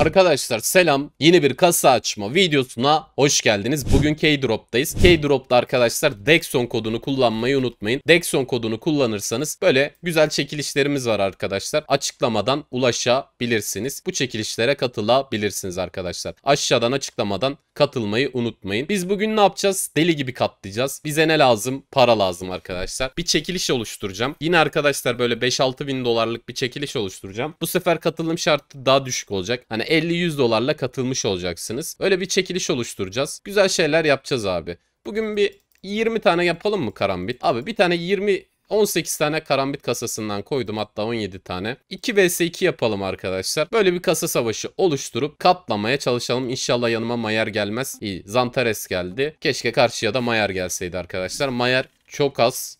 Arkadaşlar selam. Yeni bir kasa açma videosuna hoş geldiniz. Bugün Keydrop'tayız. Keydrop'ta arkadaşlar Dexon kodunu kullanmayı unutmayın. Dexon kodunu kullanırsanız böyle güzel çekilişlerimiz var arkadaşlar. Açıklamadan ulaşabilirsiniz. Bu çekilişlere katılabilirsiniz arkadaşlar. Aşağıdan açıklamadan katılmayı unutmayın. Biz bugün ne yapacağız? Deli gibi katlayacağız. Bize ne lazım? Para lazım arkadaşlar. Bir çekiliş oluşturacağım. Yine arkadaşlar böyle 5-6 bin dolarlık bir çekiliş oluşturacağım. Bu sefer katılım şartı daha düşük olacak. Hani 50-100 dolarla katılmış olacaksınız. Öyle bir çekiliş oluşturacağız. Güzel şeyler yapacağız abi. Bugün bir 20 tane yapalım mı karambit? Abi bir tane 20 18 tane karambit kasasından koydum hatta 17 tane. 2 vs 2 yapalım arkadaşlar. Böyle bir kasa savaşı oluşturup katlamaya çalışalım. İnşallah yanıma Mayer gelmez. İyi Zantares geldi. Keşke karşıya da Mayer gelseydi arkadaşlar. Mayer çok az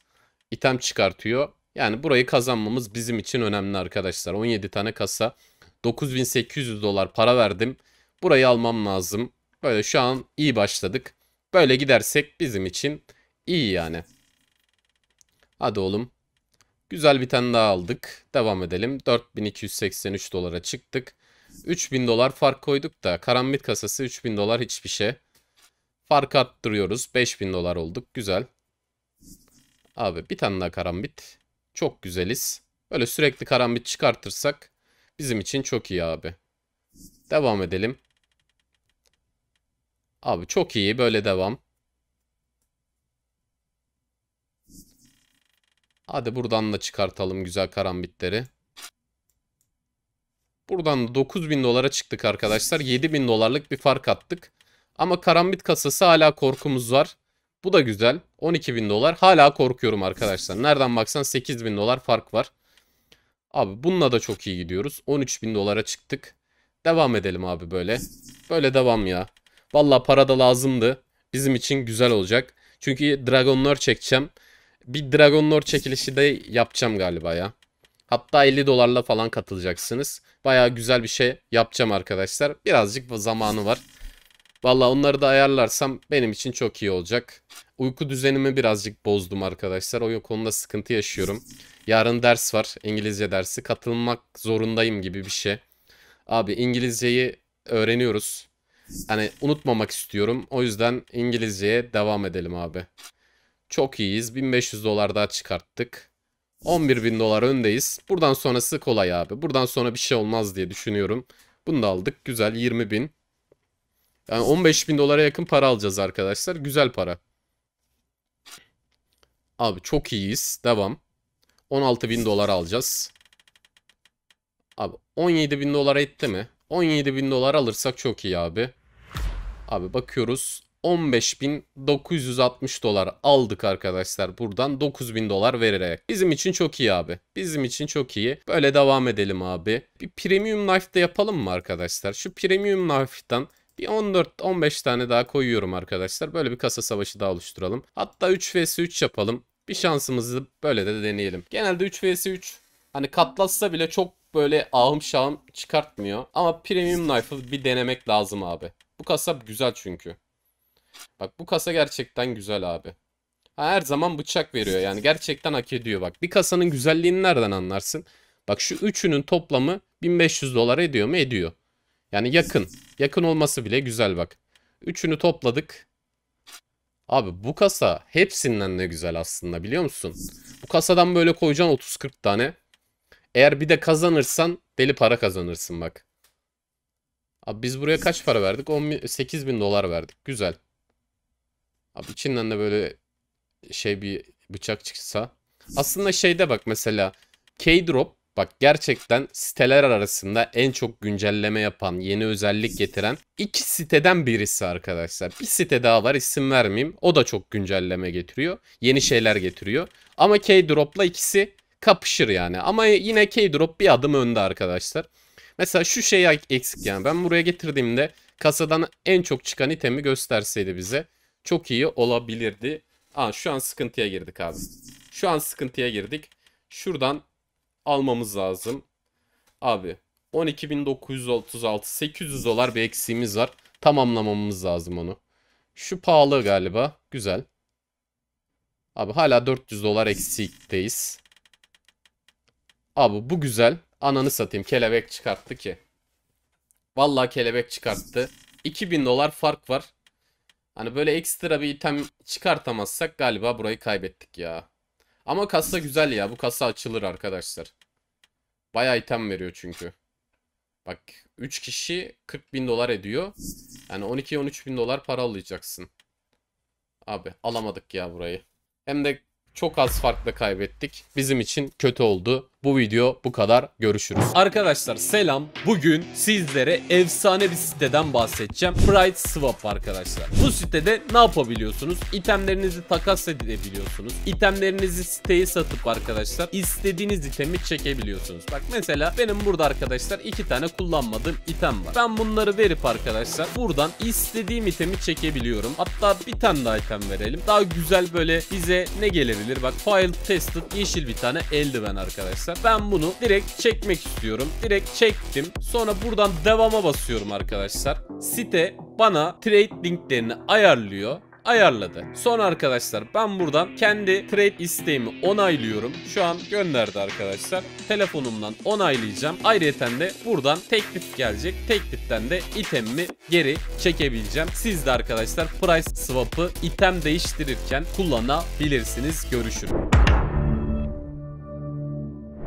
item çıkartıyor. Yani burayı kazanmamız bizim için önemli arkadaşlar. 17 tane kasa 9800 dolar para verdim. Burayı almam lazım. Böyle şu an iyi başladık. Böyle gidersek bizim için iyi yani. Hadi oğlum. Güzel bir tane daha aldık. Devam edelim. 4283 dolara çıktık. 3000 dolar fark koyduk da karambit kasası 3000 dolar hiçbir şey. Fark arttırıyoruz. 5000 dolar olduk. Güzel. Abi bir tane daha karambit. Çok güzeliz. Böyle sürekli karambit çıkartırsak Bizim için çok iyi abi. Devam edelim. Abi çok iyi böyle devam. Hadi buradan da çıkartalım güzel karambitleri. Buradan da 9000 dolara çıktık arkadaşlar. 7000 dolarlık bir fark attık. Ama karambit kasası hala korkumuz var. Bu da güzel. 12.000 dolar. Hala korkuyorum arkadaşlar. Nereden baksan 8.000 dolar fark var. Abi bununla da çok iyi gidiyoruz. 13 bin dolara çıktık. Devam edelim abi böyle. Böyle devam ya. Valla para da lazımdı. Bizim için güzel olacak. Çünkü Dragon çekeceğim. Bir Dragon çekilişi de yapacağım galiba ya. Hatta 50 dolarla falan katılacaksınız. Baya güzel bir şey yapacağım arkadaşlar. Birazcık zamanı var. Valla onları da ayarlarsam benim için çok iyi olacak. Uyku düzenimi birazcık bozdum arkadaşlar. O konuda sıkıntı yaşıyorum. Yarın ders var. İngilizce dersi. Katılmak zorundayım gibi bir şey. Abi İngilizceyi öğreniyoruz. Hani unutmamak istiyorum. O yüzden İngilizceye devam edelim abi. Çok iyiyiz. 1500 dolar daha çıkarttık. 11 bin dolar öndeyiz. Buradan sonrası kolay abi. Buradan sonra bir şey olmaz diye düşünüyorum. Bunu da aldık. Güzel 20 bin. Yani 15 bin dolara yakın para alacağız arkadaşlar. Güzel para. Abi çok iyiyiz. Devam. 16 bin dolar alacağız. Abi 17 bin dolara etti mi? 17 bin dolar alırsak çok iyi abi. Abi bakıyoruz. 15.960 dolar aldık arkadaşlar buradan 9.000 dolar vererek. Bizim için çok iyi abi. Bizim için çok iyi. Böyle devam edelim abi. Bir premium life de yapalım mı arkadaşlar? Şu premium knife'dan bir 14-15 tane daha koyuyorum arkadaşlar. Böyle bir kasa savaşı daha oluşturalım. Hatta 3 vs 3 yapalım. Bir şansımızı böyle de deneyelim. Genelde 3 vs 3 hani katlatsa bile çok böyle ahım şahım çıkartmıyor. Ama Premium Knife'ı bir denemek lazım abi. Bu kasa güzel çünkü. Bak bu kasa gerçekten güzel abi. Her zaman bıçak veriyor yani gerçekten hak ediyor bak. Bir kasanın güzelliğini nereden anlarsın? Bak şu üçünün toplamı 1500 dolar ediyor mu? Ediyor. Yani yakın. Yakın olması bile güzel bak. Üçünü topladık. Abi bu kasa hepsinden ne güzel aslında biliyor musun? Bu kasadan böyle koyacaksın 30-40 tane. Eğer bir de kazanırsan deli para kazanırsın bak. Abi biz buraya kaç para verdik? 8 bin dolar verdik. Güzel. Abi içinden de böyle şey bir bıçak çıksa. Aslında şeyde bak mesela K-Drop Bak gerçekten siteler arasında en çok güncelleme yapan, yeni özellik getiren iki siteden birisi arkadaşlar. Bir site daha var isim vermeyeyim. O da çok güncelleme getiriyor. Yeni şeyler getiriyor. Ama Keydrop'la ikisi kapışır yani. Ama yine Keydrop bir adım önde arkadaşlar. Mesela şu şey eksik yani. Ben buraya getirdiğimde kasadan en çok çıkan itemi gösterseydi bize çok iyi olabilirdi. Aa şu an sıkıntıya girdik abi. Şu an sıkıntıya girdik. Şuradan almamız lazım. Abi 12.936 800 dolar bir eksiğimiz var. Tamamlamamız lazım onu. Şu pahalı galiba. Güzel. Abi hala 400 dolar eksikteyiz. Abi bu güzel. Ananı satayım. Kelebek çıkarttı ki. Vallahi kelebek çıkarttı. 2000 dolar fark var. Hani böyle ekstra bir item çıkartamazsak galiba burayı kaybettik ya. Ama kasa güzel ya. Bu kasa açılır arkadaşlar. Bayağı item veriyor çünkü. Bak 3 kişi 40 bin dolar ediyor. Yani 12-13 bin dolar para alacaksın. Abi alamadık ya burayı. Hem de çok az farkla kaybettik. Bizim için kötü oldu. Bu video bu kadar. Görüşürüz. Arkadaşlar selam. Bugün sizlere efsane bir siteden bahsedeceğim. Bright Swap arkadaşlar. Bu sitede ne yapabiliyorsunuz? İtemlerinizi takas edebiliyorsunuz. İtemlerinizi siteye satıp arkadaşlar istediğiniz itemi çekebiliyorsunuz. Bak mesela benim burada arkadaşlar iki tane kullanmadığım item var. Ben bunları verip arkadaşlar buradan istediğim itemi çekebiliyorum. Hatta bir tane daha item verelim. Daha güzel böyle bize ne gelebilir? Bak File Tested yeşil bir tane eldiven arkadaşlar arkadaşlar. Ben bunu direkt çekmek istiyorum. Direkt çektim. Sonra buradan devama basıyorum arkadaşlar. Site bana trade linklerini ayarlıyor ayarladı. Son arkadaşlar ben buradan kendi trade isteğimi onaylıyorum. Şu an gönderdi arkadaşlar. Telefonumdan onaylayacağım. Ayrıca de buradan teklif gelecek. Tekliften de itemimi geri çekebileceğim. Siz de arkadaşlar price swap'ı item değiştirirken kullanabilirsiniz. Görüşürüz.